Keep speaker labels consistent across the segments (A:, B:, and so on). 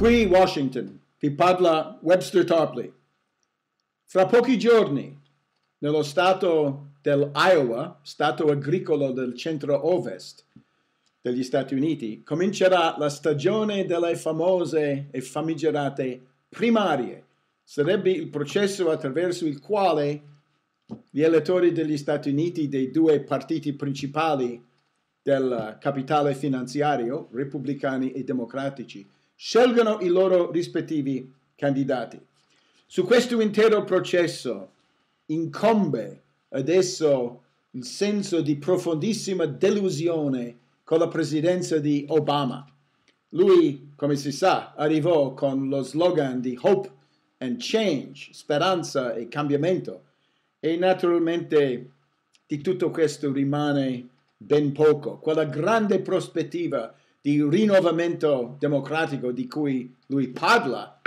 A: Qui-Washington, vi parla Webster Tarpley. Fra pochi giorni, nello stato dell'Iowa, stato agricolo del centro-ovest degli Stati Uniti, comincerà la stagione delle famose e famigerate primarie. Sarebbe il processo attraverso il quale gli elettori degli Stati Uniti dei due partiti principali del capitale finanziario, repubblicani e democratici, scelgono i loro rispettivi candidati. Su questo intero processo incombe adesso il senso di profondissima delusione con la presidenza di Obama. Lui, come si sa, arrivò con lo slogan di Hope and Change, speranza e cambiamento, e naturalmente di tutto questo rimane ben poco. Quella grande prospettiva di rinnovamento democratico di cui lui parla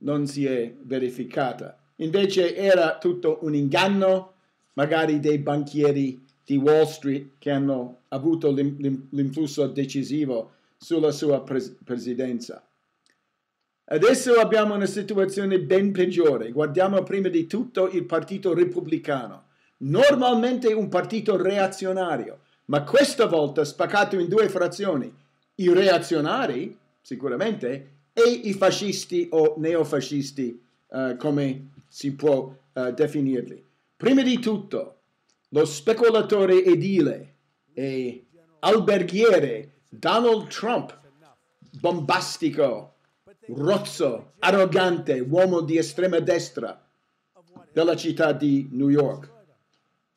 A: non si è verificata. Invece era tutto un inganno, magari dei banchieri di Wall Street che hanno avuto l'influsso decisivo sulla sua presidenza. Adesso abbiamo una situazione ben peggiore. Guardiamo prima di tutto il Partito Repubblicano, normalmente un partito reazionario, ma questa volta spaccato in due frazioni, i reazionari sicuramente e i fascisti o neofascisti uh, come si può uh, definirli. Prima di tutto, lo speculatore edile e alberghiere Donald Trump, bombastico, rozzo, arrogante, uomo di estrema destra della città di New York.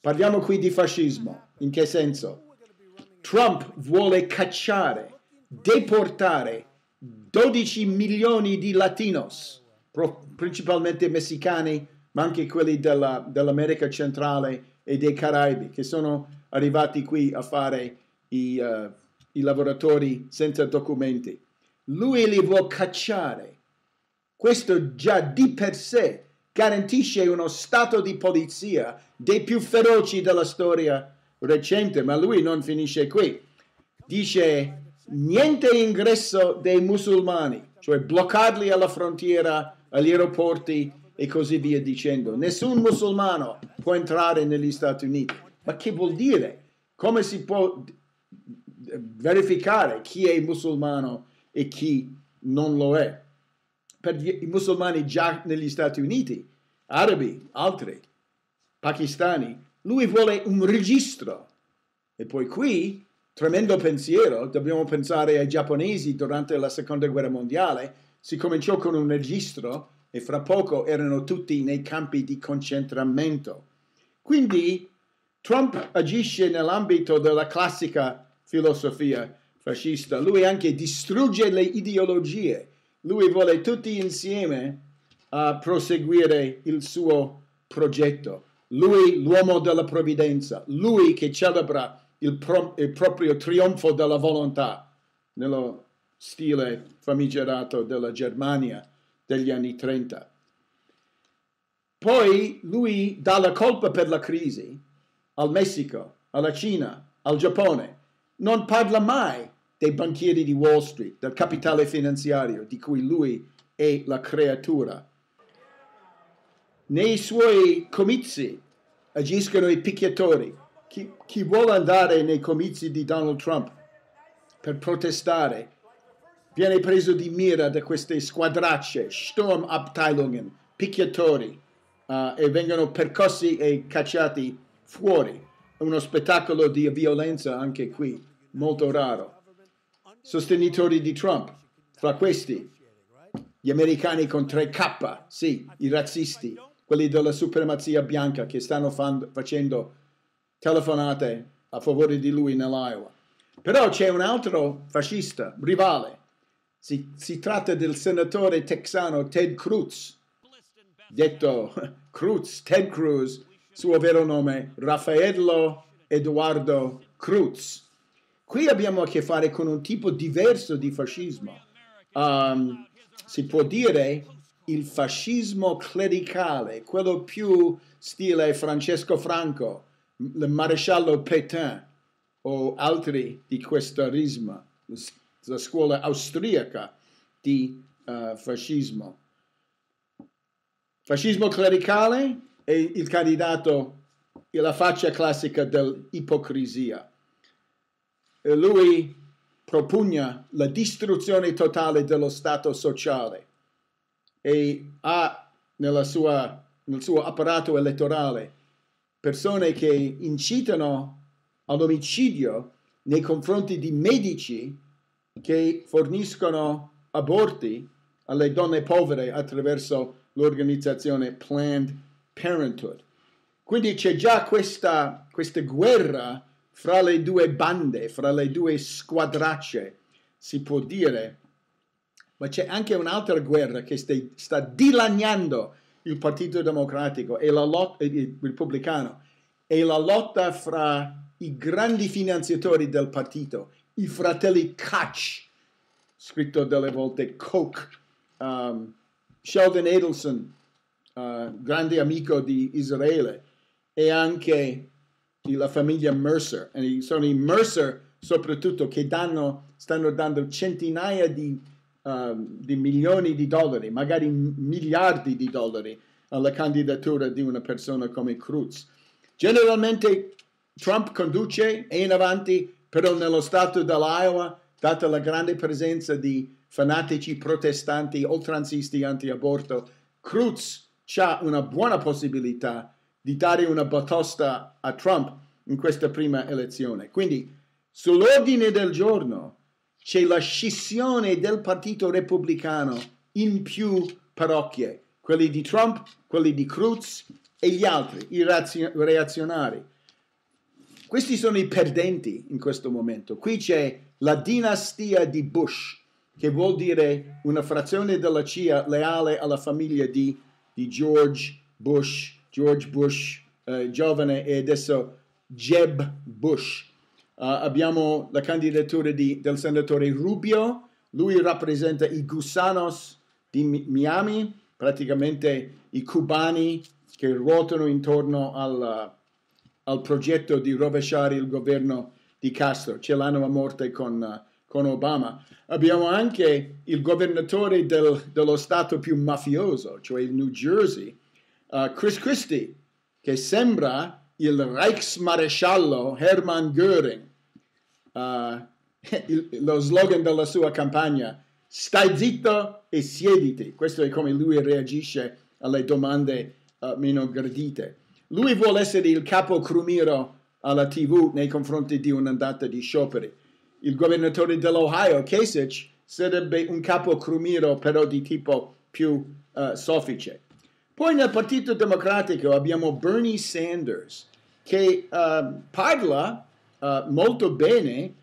A: Parliamo qui di fascismo. In che senso? Trump vuole cacciare, deportare 12 milioni di latinos, principalmente messicani, ma anche quelli della, dell'America centrale e dei Caraibi, che sono arrivati qui a fare i, uh, i lavoratori senza documenti. Lui li vuole cacciare. Questo già di per sé garantisce uno stato di polizia dei più feroci della storia recente, ma lui non finisce qui. Dice niente ingresso dei musulmani, cioè bloccarli alla frontiera, agli aeroporti e così via dicendo. Nessun musulmano può entrare negli Stati Uniti. Ma che vuol dire? Come si può verificare chi è musulmano e chi non lo è? Per i musulmani già negli Stati Uniti, arabi, altri, pakistani, lui vuole un registro. E poi qui, tremendo pensiero, dobbiamo pensare ai giapponesi durante la seconda guerra mondiale, si cominciò con un registro e fra poco erano tutti nei campi di concentramento. Quindi Trump agisce nell'ambito della classica filosofia fascista, lui anche distrugge le ideologie, lui vuole tutti insieme a proseguire il suo progetto lui l'uomo della provvidenza, lui che celebra il, pro il proprio trionfo della volontà, nello stile famigerato della Germania degli anni 30. Poi lui dà la colpa per la crisi al Messico, alla Cina, al Giappone. Non parla mai dei banchieri di Wall Street, del capitale finanziario di cui lui è la creatura nei suoi comizi agiscono i picchiatori. Chi, chi vuole andare nei comizi di Donald Trump per protestare viene preso di mira da queste squadracce, Sturmabteilungen, picchiatori, uh, e vengono percossi e cacciati fuori. È uno spettacolo di violenza anche qui, molto raro. Sostenitori di Trump, fra questi gli americani con 3K, sì, i razzisti, quelli della supremazia bianca che stanno fan, facendo telefonate a favore di lui nell'Iowa. Però c'è un altro fascista, rivale. Si, si, tratta del senatore texano Ted Cruz, detto Cruz, Ted Cruz, suo vero nome, Raffaello Eduardo Cruz. Qui abbiamo a che fare con un tipo diverso di fascismo. Um, si può dire il fascismo clericale, quello più stile Francesco Franco, il maresciallo Pétain o altri di questo risma, la scuola austriaca di uh, fascismo. Fascismo clericale è il candidato, è la faccia classica dell'ipocrisia. lui propugna la distruzione totale dello Stato sociale e ha sua, nel suo apparato elettorale persone che incitano all'omicidio nei confronti di medici che forniscono aborti alle donne povere attraverso l'organizzazione Planned Parenthood. Quindi c'è già questa, questa guerra fra le due bande, fra le due squadracce, si può dire, ma c'è anche un'altra guerra che stai, sta dilaniando il Partito Democratico e la lotta, il Repubblicano e la lotta fra i grandi finanziatori del partito, i fratelli Koch, scritto delle volte Koch, um, Sheldon Adelson, uh, grande amico di Israele, e anche la famiglia Mercer. E sono i Mercer soprattutto che danno, stanno dando centinaia di uh, di milioni di dollari, magari miliardi di dollari alla candidatura di una persona come Cruz. Generalmente Trump conduce e in avanti, però nello stato dell'Iowa, data la grande presenza di fanatici protestanti oltranzisti anti-aborto, Cruz ha una buona possibilità di dare una batosta a Trump in questa prima elezione. Quindi, sull'ordine del giorno, c'è la scissione del Partito Repubblicano in più parrocchie, quelli di Trump, quelli di Cruz e gli altri, i reazionari. Questi sono i perdenti in questo momento. Qui c'è la dinastia di Bush, che vuol dire una frazione della CIA leale alla famiglia di, di George Bush, George Bush eh, giovane e adesso Jeb Bush. Eh, abbiamo la candidatura di, del senatore Rubio, lui rappresenta i gusanos di Miami, praticamente i cubani che ruotano intorno al, al progetto di rovesciare il governo di Castro, ce l'hanno a morte con, con Obama. Abbiamo anche il governatore del, dello stato più mafioso, cioè il New Jersey, uh, Chris Christie, che sembra il Reichsmaresciallo Hermann Göring uh, lo slogan della sua campagna, stai zitto e siediti. Questo è come lui reagisce alle domande uh, meno gradite. Lui vuole essere il capo crumiro alla TV nei confronti di un'andata di scioperi. Il governatore dell'Ohio, Kasich, sarebbe un capo crumiro però di tipo più uh, soffice. Poi nel Partito Democratico abbiamo Bernie Sanders che uh, parla eh, molto bene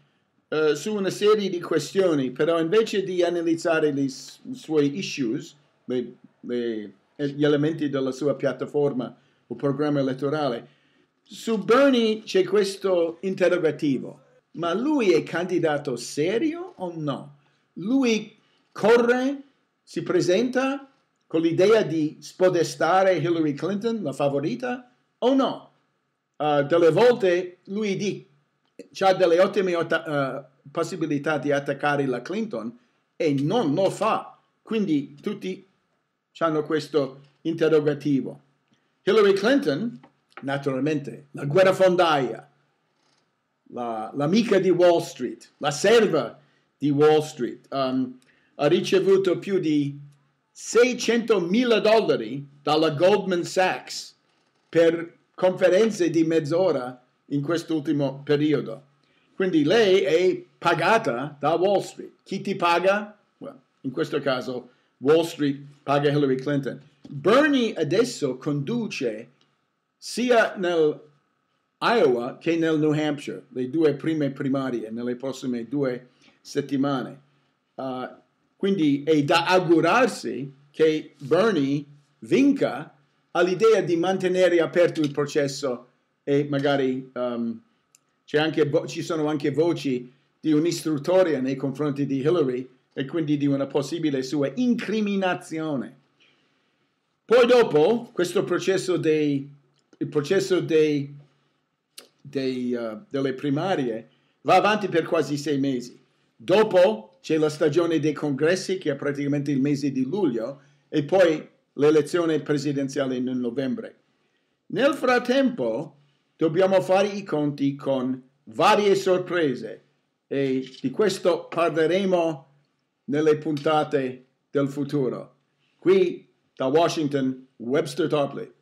A: eh, su una serie di questioni, però invece di analizzare i suoi issues, le, le, gli elementi della sua piattaforma o programma elettorale, su Bernie c'è questo interrogativo, ma lui è candidato serio o no? Lui corre, si presenta con l'idea di spodestare Hillary Clinton, la favorita, o no? Uh, delle volte lui di, cioè, ha delle ottime uh, possibilità di attaccare la Clinton e non lo fa. Quindi tutti hanno questo interrogativo. Hillary Clinton, naturalmente, la guerrafondaia, l'amica la, di Wall Street, la serva di Wall Street, um, ha ricevuto più di 600 mila dollari dalla Goldman Sachs per conferenze di mezz'ora in quest'ultimo periodo. Quindi lei è pagata da Wall Street. Chi ti paga? Well, in questo caso Wall Street paga Hillary Clinton. Bernie adesso conduce sia nel Iowa che nel New Hampshire, le due prime primarie nelle prossime due settimane. Uh, quindi è da augurarsi che Bernie vinca all'idea di mantenere aperto il processo e magari um, anche, ci sono anche voci di un'istruttoria nei confronti di Hillary e quindi di una possibile sua incriminazione. Poi dopo questo processo, dei, processo dei, dei, uh, delle primarie va avanti per quasi sei mesi. Dopo c'è la stagione dei congressi che è praticamente il mese di luglio e poi l'elezione presidenziale nel novembre. Nel frattempo dobbiamo fare i conti con varie sorprese e di questo parleremo nelle puntate del futuro. Qui da Washington, Webster Topley.